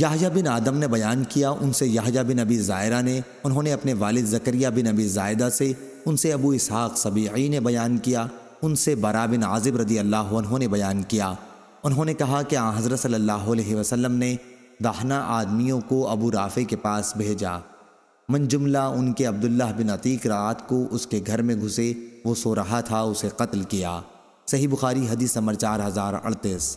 याहिया बिन आदम ने बयान किया उनसे याहिया बिन अबी ज़ायरा ने उन्होंने अपने वालिद जकरिया बिन अबी ज़ायदा से उनसे अबू इसहाक़ सबी ने बयान किया उनसे बरा बिन आजिब रदी अल्लाह ने बयान किया उन्होंने कहा कि आ हज़रत सल्लल्लाहु अलैहि वसल्लम ने दाहना आदमियों को अबू राफ़े के पास भेजा मनजुमला उनके अब्दुल्ला बिन अतीक रात को उसके घर में घुसे वो सो रहा था उसे कत्ल किया सही बुखारी हदीस नंबर चार हज़ार अड़तीस